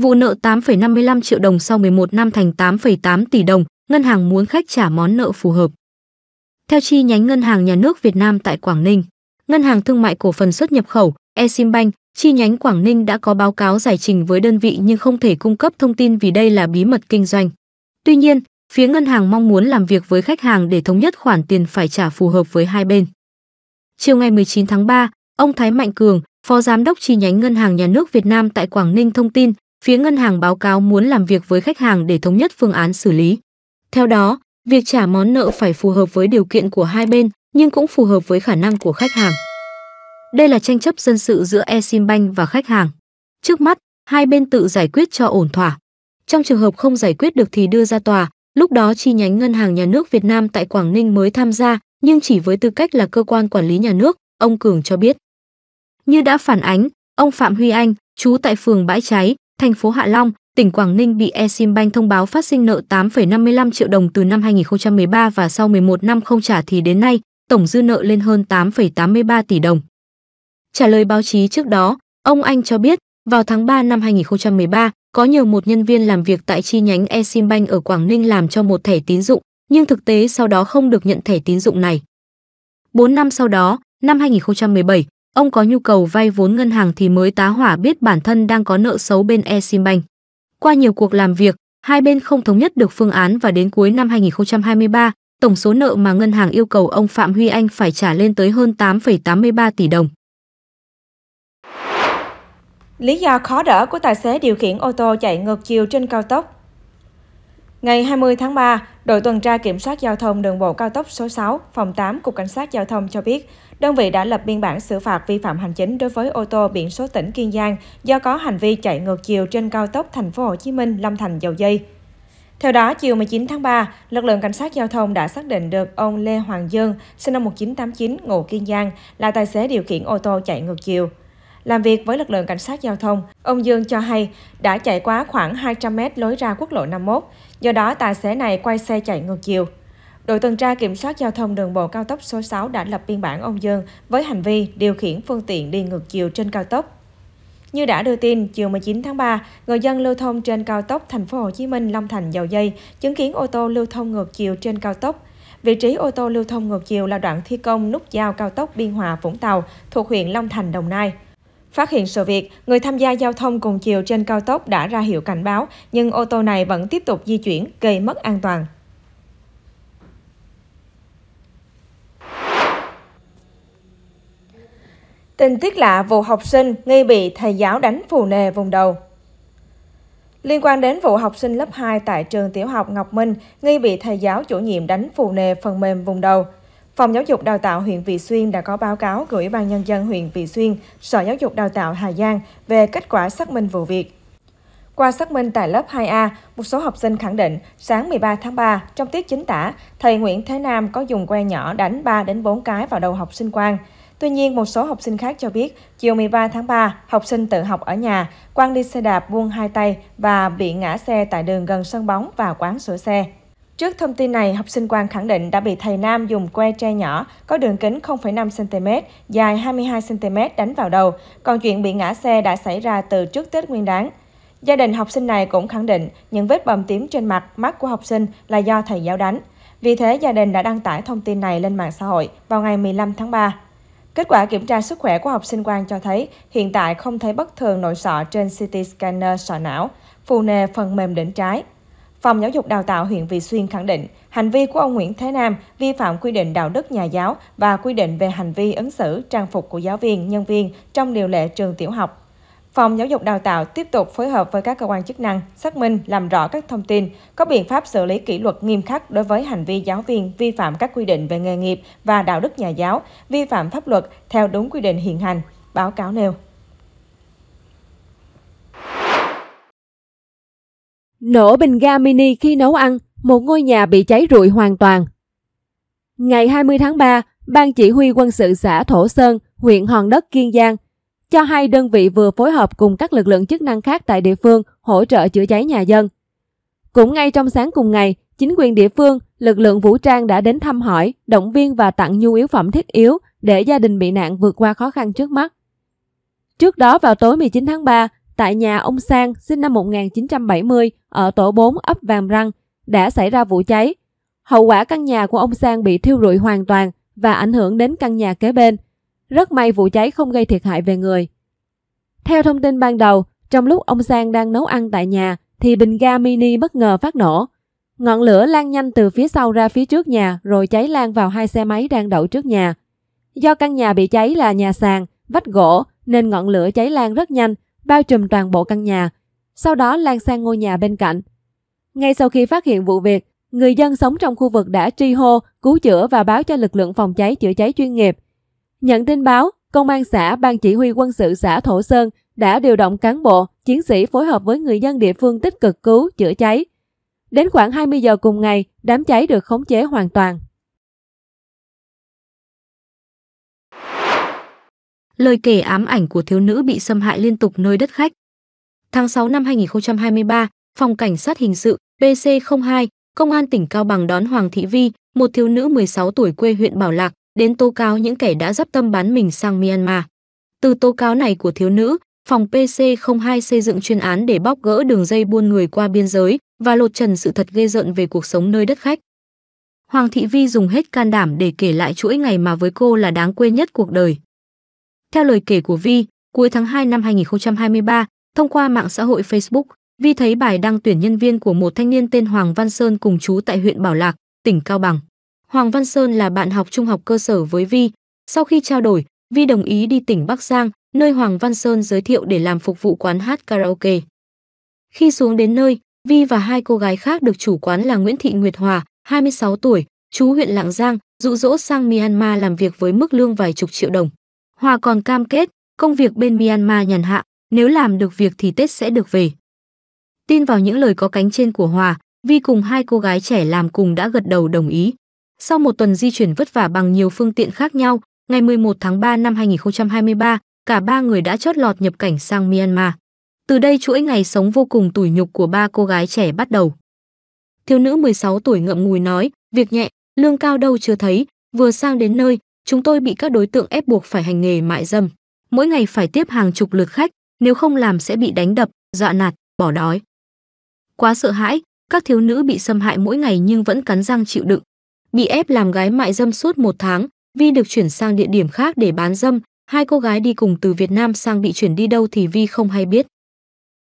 Vụ nợ 8,55 triệu đồng sau 11 năm thành 8,8 tỷ đồng, ngân hàng muốn khách trả món nợ phù hợp. Theo chi nhánh Ngân hàng Nhà nước Việt Nam tại Quảng Ninh, Ngân hàng Thương mại Cổ phần xuất nhập khẩu Eximbank chi nhánh Quảng Ninh đã có báo cáo giải trình với đơn vị nhưng không thể cung cấp thông tin vì đây là bí mật kinh doanh. Tuy nhiên, phía ngân hàng mong muốn làm việc với khách hàng để thống nhất khoản tiền phải trả phù hợp với hai bên. Chiều ngày 19 tháng 3, ông Thái Mạnh Cường, Phó Giám đốc chi nhánh Ngân hàng Nhà nước Việt Nam tại Quảng Ninh thông tin phía ngân hàng báo cáo muốn làm việc với khách hàng để thống nhất phương án xử lý. Theo đó, việc trả món nợ phải phù hợp với điều kiện của hai bên nhưng cũng phù hợp với khả năng của khách hàng. Đây là tranh chấp dân sự giữa Eximbank và khách hàng. Trước mắt, hai bên tự giải quyết cho ổn thỏa. Trong trường hợp không giải quyết được thì đưa ra tòa, lúc đó chi nhánh Ngân hàng Nhà nước Việt Nam tại Quảng Ninh mới tham gia, nhưng chỉ với tư cách là cơ quan quản lý nhà nước, ông Cường cho biết. Như đã phản ánh, ông Phạm Huy Anh, chú tại phường Bãi Cháy, thành phố Hạ Long, tỉnh Quảng Ninh bị Eximbank thông báo phát sinh nợ 8,55 triệu đồng từ năm 2013 và sau 11 năm không trả thì đến nay, tổng dư nợ lên hơn 8,83 tỷ đồng. Trả lời báo chí trước đó, ông Anh cho biết, vào tháng 3 năm 2013, có nhiều một nhân viên làm việc tại chi nhánh Eximbank ở Quảng Ninh làm cho một thẻ tín dụng, nhưng thực tế sau đó không được nhận thẻ tín dụng này. 4 năm sau đó, năm 2017, Ông có nhu cầu vay vốn ngân hàng thì mới tá hỏa biết bản thân đang có nợ xấu bên Eximbank. Qua nhiều cuộc làm việc, hai bên không thống nhất được phương án và đến cuối năm 2023, tổng số nợ mà ngân hàng yêu cầu ông Phạm Huy Anh phải trả lên tới hơn 8,83 tỷ đồng. Lý do khó đỡ của tài xế điều khiển ô tô chạy ngược chiều trên cao tốc Ngày 20 tháng 3, đội tuần tra kiểm soát giao thông đường bộ cao tốc số 6, phòng 8, Cục Cảnh sát Giao thông cho biết, đơn vị đã lập biên bản xử phạt vi phạm hành chính đối với ô tô biển số tỉnh Kiên Giang do có hành vi chạy ngược chiều trên cao tốc thành phố Hồ Chí Minh Long Thành Dầu Dây. Theo đó, chiều 19 tháng 3, lực lượng cảnh sát giao thông đã xác định được ông Lê Hoàng Dương, sinh năm 1989, ngụ Kiên Giang, là tài xế điều khiển ô tô chạy ngược chiều. Làm việc với lực lượng cảnh sát giao thông, ông Dương cho hay đã chạy quá khoảng 200 mét lối ra quốc lộ 51, do đó tài xế này quay xe chạy ngược chiều. Đội tuần tra kiểm soát giao thông đường bộ cao tốc số 6 đã lập biên bản ông Dương với hành vi điều khiển phương tiện đi ngược chiều trên cao tốc. Như đã đưa tin, chiều 19 tháng 3, người dân lưu thông trên cao tốc thành phố Hồ Chí Minh Long Thành Dầu Dây chứng kiến ô tô lưu thông ngược chiều trên cao tốc. Vị trí ô tô lưu thông ngược chiều là đoạn thi công nút giao cao tốc Biên Hòa Vũng Tàu thuộc huyện Long Thành Đồng Nai. Phát hiện sự việc, người tham gia giao thông cùng chiều trên cao tốc đã ra hiệu cảnh báo, nhưng ô tô này vẫn tiếp tục di chuyển, gây mất an toàn. Tình tiết lạ vụ học sinh nghi bị thầy giáo đánh phù nề vùng đầu. Liên quan đến vụ học sinh lớp 2 tại trường tiểu học Ngọc Minh nghi bị thầy giáo chủ nhiệm đánh phù nề phần mềm vùng đầu, Phòng Giáo dục Đào tạo huyện Vị Xuyên đã có báo cáo gửi Ban Nhân dân huyện Vị Xuyên, Sở Giáo dục Đào tạo Hà Giang về kết quả xác minh vụ việc. Qua xác minh tại lớp 2A, một số học sinh khẳng định sáng 13 tháng 3, trong tiết chính tả, thầy Nguyễn Thế Nam có dùng que nhỏ đánh 3 đến 4 cái vào đầu học sinh Quang. Tuy nhiên, một số học sinh khác cho biết, chiều 13 tháng 3, học sinh tự học ở nhà, Quang đi xe đạp buông hai tay và bị ngã xe tại đường gần sân bóng và quán sửa xe. Trước thông tin này, học sinh quan khẳng định đã bị thầy Nam dùng que tre nhỏ có đường kính 0,5cm, dài 22cm đánh vào đầu. Còn chuyện bị ngã xe đã xảy ra từ trước Tết Nguyên đáng. Gia đình học sinh này cũng khẳng định những vết bầm tím trên mặt, mắt của học sinh là do thầy giáo đánh. Vì thế, gia đình đã đăng tải thông tin này lên mạng xã hội vào ngày 15 tháng 3. Kết quả kiểm tra sức khỏe của học sinh quan cho thấy hiện tại không thấy bất thường nội sọ trên CT scanner sọ não, phù nề phần mềm đỉnh trái. Phòng Giáo dục Đào tạo huyện Vị Xuyên khẳng định, hành vi của ông Nguyễn Thế Nam vi phạm quy định đạo đức nhà giáo và quy định về hành vi ứng xử trang phục của giáo viên, nhân viên trong điều lệ trường tiểu học. Phòng Giáo dục Đào tạo tiếp tục phối hợp với các cơ quan chức năng, xác minh, làm rõ các thông tin, có biện pháp xử lý kỷ luật nghiêm khắc đối với hành vi giáo viên vi phạm các quy định về nghề nghiệp và đạo đức nhà giáo, vi phạm pháp luật theo đúng quy định hiện hành, báo cáo nêu. Nổ bình ga mini khi nấu ăn, một ngôi nhà bị cháy rụi hoàn toàn. Ngày 20 tháng 3, Ban Chỉ huy quân sự xã Thổ Sơn, huyện Hòn Đất, Kiên Giang cho hay đơn vị vừa phối hợp cùng các lực lượng chức năng khác tại địa phương hỗ trợ chữa cháy nhà dân. Cũng ngay trong sáng cùng ngày, chính quyền địa phương, lực lượng vũ trang đã đến thăm hỏi, động viên và tặng nhu yếu phẩm thiết yếu để gia đình bị nạn vượt qua khó khăn trước mắt. Trước đó vào tối 19 tháng 3, tại nhà ông Sang sinh năm 1970 ở tổ 4 ấp Vàm Răng đã xảy ra vụ cháy. Hậu quả căn nhà của ông Sang bị thiêu rụi hoàn toàn và ảnh hưởng đến căn nhà kế bên. Rất may vụ cháy không gây thiệt hại về người. Theo thông tin ban đầu, trong lúc ông Sang đang nấu ăn tại nhà thì bình ga mini bất ngờ phát nổ. Ngọn lửa lan nhanh từ phía sau ra phía trước nhà rồi cháy lan vào hai xe máy đang đậu trước nhà. Do căn nhà bị cháy là nhà sàn, vách gỗ nên ngọn lửa cháy lan rất nhanh bao trùm toàn bộ căn nhà, sau đó lan sang ngôi nhà bên cạnh. Ngay sau khi phát hiện vụ việc, người dân sống trong khu vực đã tri hô, cứu chữa và báo cho lực lượng phòng cháy chữa cháy chuyên nghiệp. Nhận tin báo, Công an xã, Ban chỉ huy quân sự xã Thổ Sơn đã điều động cán bộ, chiến sĩ phối hợp với người dân địa phương tích cực cứu, chữa cháy. Đến khoảng 20 giờ cùng ngày, đám cháy được khống chế hoàn toàn. lời kể ám ảnh của thiếu nữ bị xâm hại liên tục nơi đất khách. Tháng 6 năm 2023, Phòng Cảnh sát Hình sự PC02, Công an tỉnh Cao Bằng đón Hoàng Thị Vi, một thiếu nữ 16 tuổi quê huyện Bảo Lạc, đến tố cáo những kẻ đã dắp tâm bán mình sang Myanmar. Từ tố cáo này của thiếu nữ, phòng PC02 xây dựng chuyên án để bóc gỡ đường dây buôn người qua biên giới và lột trần sự thật ghê rợn về cuộc sống nơi đất khách. Hoàng Thị Vi dùng hết can đảm để kể lại chuỗi ngày mà với cô là đáng quên nhất cuộc đời. Theo lời kể của Vi, cuối tháng 2 năm 2023, thông qua mạng xã hội Facebook, Vi thấy bài đăng tuyển nhân viên của một thanh niên tên Hoàng Văn Sơn cùng chú tại huyện Bảo Lạc, tỉnh Cao Bằng. Hoàng Văn Sơn là bạn học trung học cơ sở với Vi. Sau khi trao đổi, Vi đồng ý đi tỉnh Bắc Giang, nơi Hoàng Văn Sơn giới thiệu để làm phục vụ quán hát karaoke. Khi xuống đến nơi, Vi và hai cô gái khác được chủ quán là Nguyễn Thị Nguyệt Hòa, 26 tuổi, chú huyện Lạng Giang, dụ dỗ sang Myanmar làm việc với mức lương vài chục triệu đồng. Hòa còn cam kết, công việc bên Myanmar nhàn hạ, nếu làm được việc thì Tết sẽ được về. Tin vào những lời có cánh trên của Hòa, Vi cùng hai cô gái trẻ làm cùng đã gật đầu đồng ý. Sau một tuần di chuyển vất vả bằng nhiều phương tiện khác nhau, ngày 11 tháng 3 năm 2023, cả ba người đã chót lọt nhập cảnh sang Myanmar. Từ đây chuỗi ngày sống vô cùng tủi nhục của ba cô gái trẻ bắt đầu. Thiếu nữ 16 tuổi ngậm ngùi nói, việc nhẹ, lương cao đâu chưa thấy, vừa sang đến nơi, chúng tôi bị các đối tượng ép buộc phải hành nghề mại dâm. Mỗi ngày phải tiếp hàng chục lượt khách, nếu không làm sẽ bị đánh đập, dọa nạt, bỏ đói. Quá sợ hãi, các thiếu nữ bị xâm hại mỗi ngày nhưng vẫn cắn răng chịu đựng. Bị ép làm gái mại dâm suốt một tháng, Vi được chuyển sang địa điểm khác để bán dâm, hai cô gái đi cùng từ Việt Nam sang bị chuyển đi đâu thì Vi không hay biết.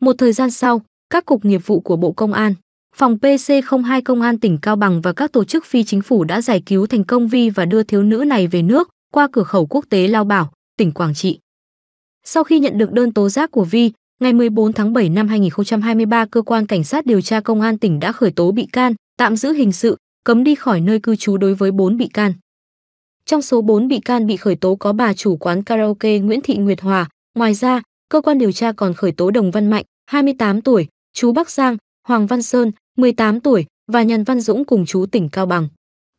Một thời gian sau, các cục nghiệp vụ của Bộ Công an, Phòng PC02 Công an tỉnh Cao Bằng và các tổ chức phi chính phủ đã giải cứu thành công Vi và đưa thiếu nữ này về nước qua cửa khẩu quốc tế Lao Bảo, tỉnh Quảng Trị. Sau khi nhận được đơn tố giác của Vi, ngày 14 tháng 7 năm 2023, cơ quan cảnh sát điều tra công an tỉnh đã khởi tố bị can, tạm giữ hình sự, cấm đi khỏi nơi cư trú đối với 4 bị can. Trong số 4 bị can bị khởi tố có bà chủ quán karaoke Nguyễn Thị Nguyệt Hòa. Ngoài ra, cơ quan điều tra còn khởi tố Đồng Văn Mạnh, 28 tuổi, chú Bắc Giang, Hoàng Văn Sơn, 18 tuổi và Nhân Văn Dũng cùng chú tỉnh Cao Bằng.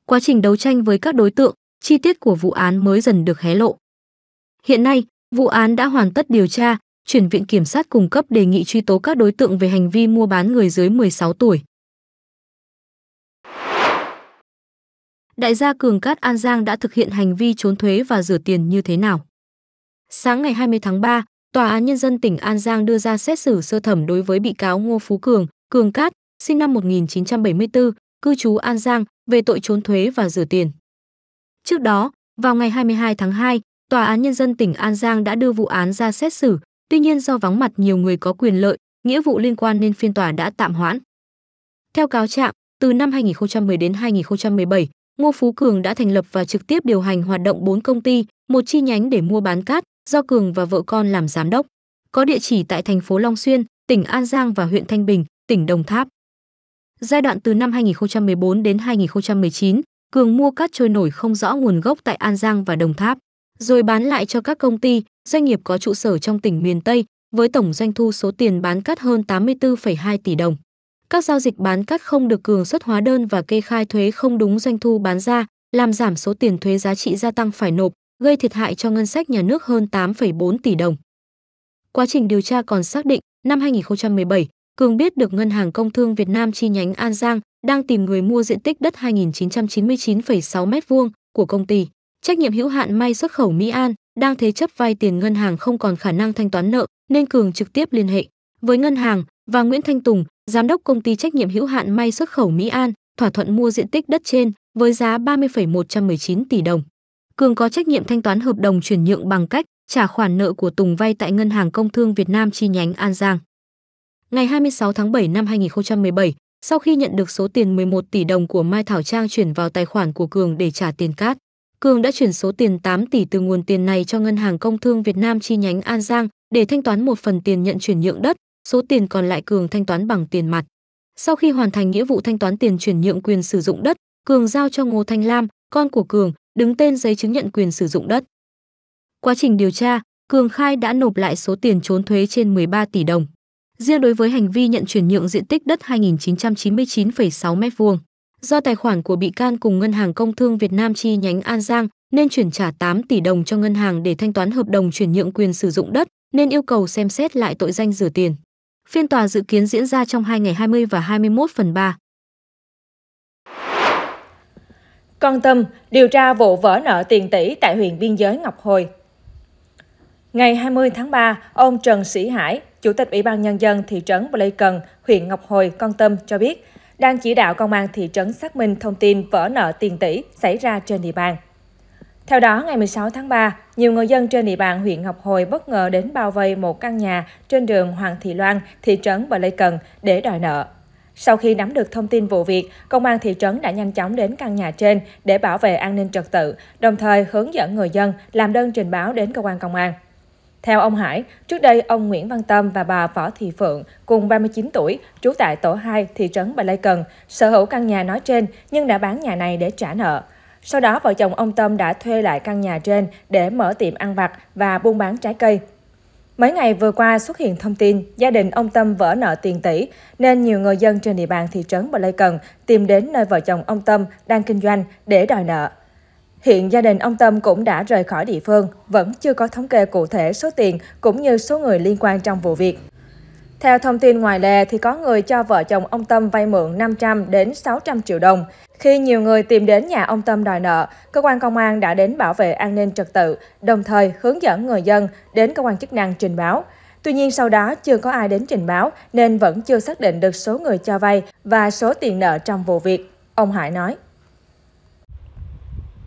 Quá trình đấu tranh với các đối tượng, chi tiết của vụ án mới dần được hé lộ. Hiện nay, vụ án đã hoàn tất điều tra, chuyển viện kiểm sát cung cấp đề nghị truy tố các đối tượng về hành vi mua bán người dưới 16 tuổi. Đại gia Cường Cát An Giang đã thực hiện hành vi trốn thuế và rửa tiền như thế nào? Sáng ngày 20 tháng 3, Tòa án Nhân dân tỉnh An Giang đưa ra xét xử sơ thẩm đối với bị cáo Ngô Phú Cường, Cường Cát, sinh năm 1974, cư trú An Giang, về tội trốn thuế và rửa tiền. Trước đó, vào ngày 22 tháng 2, Tòa án Nhân dân tỉnh An Giang đã đưa vụ án ra xét xử, tuy nhiên do vắng mặt nhiều người có quyền lợi, nghĩa vụ liên quan nên phiên tòa đã tạm hoãn. Theo cáo trạng, từ năm 2010 đến 2017, Ngô Phú Cường đã thành lập và trực tiếp điều hành hoạt động 4 công ty, một chi nhánh để mua bán cát, do Cường và vợ con làm giám đốc. Có địa chỉ tại thành phố Long Xuyên, tỉnh An Giang và huyện Thanh Bình, tỉnh Đồng Tháp. Giai đoạn từ năm 2014 đến 2019, Cường mua cát trôi nổi không rõ nguồn gốc tại An Giang và Đồng Tháp, rồi bán lại cho các công ty, doanh nghiệp có trụ sở trong tỉnh miền Tây với tổng doanh thu số tiền bán cát hơn 84,2 tỷ đồng. Các giao dịch bán cát không được cường xuất hóa đơn và kê khai thuế không đúng doanh thu bán ra, làm giảm số tiền thuế giá trị gia tăng phải nộp, gây thiệt hại cho ngân sách nhà nước hơn 8,4 tỷ đồng. Quá trình điều tra còn xác định, năm 2017, Cường biết được Ngân hàng Công thương Việt Nam chi nhánh An Giang đang tìm người mua diện tích đất 2.999,6 m2 của công ty trách nhiệm hữu hạn may xuất khẩu Mỹ An đang thế chấp vay tiền ngân hàng không còn khả năng thanh toán nợ nên Cường trực tiếp liên hệ với ngân hàng và Nguyễn Thanh Tùng, giám đốc công ty trách nhiệm hữu hạn may xuất khẩu Mỹ An, thỏa thuận mua diện tích đất trên với giá 30,119 tỷ đồng. Cường có trách nhiệm thanh toán hợp đồng chuyển nhượng bằng cách trả khoản nợ của Tùng vay tại Ngân hàng Công thương Việt Nam chi nhánh An Giang. Ngày 26 tháng 7 năm 2017, sau khi nhận được số tiền 11 tỷ đồng của Mai Thảo Trang chuyển vào tài khoản của Cường để trả tiền cát, Cường đã chuyển số tiền 8 tỷ từ nguồn tiền này cho Ngân hàng Công thương Việt Nam chi nhánh An Giang để thanh toán một phần tiền nhận chuyển nhượng đất, số tiền còn lại Cường thanh toán bằng tiền mặt. Sau khi hoàn thành nghĩa vụ thanh toán tiền chuyển nhượng quyền sử dụng đất, Cường giao cho Ngô Thanh Lam, con của Cường, đứng tên giấy chứng nhận quyền sử dụng đất. Quá trình điều tra, Cường khai đã nộp lại số tiền trốn thuế trên 13 tỷ đồng. Riêng đối với hành vi nhận chuyển nhượng diện tích đất 2.999,6 m2, do tài khoản của bị can cùng Ngân hàng Công thương Việt Nam chi nhánh An Giang nên chuyển trả 8 tỷ đồng cho ngân hàng để thanh toán hợp đồng chuyển nhượng quyền sử dụng đất, nên yêu cầu xem xét lại tội danh rửa tiền. Phiên tòa dự kiến diễn ra trong 2 ngày 20 và 21 phần 3. Con tâm điều tra vụ vỡ nợ tiền tỷ tại huyện biên giới Ngọc Hồi, Ngày 20 tháng 3, ông Trần Sĩ Hải, Chủ tịch Ủy ban Nhân dân thị trấn Pleikon, huyện Ngọc Hồi, Con Tâm cho biết, đang chỉ đạo công an thị trấn xác minh thông tin vỡ nợ tiền tỷ xảy ra trên địa bàn. Theo đó, ngày 16 tháng 3, nhiều người dân trên địa bàn huyện Ngọc Hồi bất ngờ đến bao vây một căn nhà trên đường Hoàng Thị Loan, thị trấn Bờ Lê Cần để đòi nợ. Sau khi nắm được thông tin vụ việc, công an thị trấn đã nhanh chóng đến căn nhà trên để bảo vệ an ninh trật tự, đồng thời hướng dẫn người dân làm đơn trình báo đến cơ quan công an. Theo ông Hải, trước đây ông Nguyễn Văn Tâm và bà Võ Thị Phượng cùng 39 tuổi, trú tại tổ 2 thị trấn Bà Lê Cần, sở hữu căn nhà nói trên nhưng đã bán nhà này để trả nợ. Sau đó, vợ chồng ông Tâm đã thuê lại căn nhà trên để mở tiệm ăn vặt và buôn bán trái cây. Mấy ngày vừa qua xuất hiện thông tin gia đình ông Tâm vỡ nợ tiền tỷ, nên nhiều người dân trên địa bàn thị trấn Bà Lê Cần tìm đến nơi vợ chồng ông Tâm đang kinh doanh để đòi nợ. Hiện gia đình ông Tâm cũng đã rời khỏi địa phương, vẫn chưa có thống kê cụ thể số tiền cũng như số người liên quan trong vụ việc. Theo thông tin ngoài lề thì có người cho vợ chồng ông Tâm vay mượn 500 đến 600 triệu đồng. Khi nhiều người tìm đến nhà ông Tâm đòi nợ, cơ quan công an đã đến bảo vệ an ninh trật tự, đồng thời hướng dẫn người dân đến cơ quan chức năng trình báo. Tuy nhiên sau đó chưa có ai đến trình báo nên vẫn chưa xác định được số người cho vay và số tiền nợ trong vụ việc, ông Hải nói.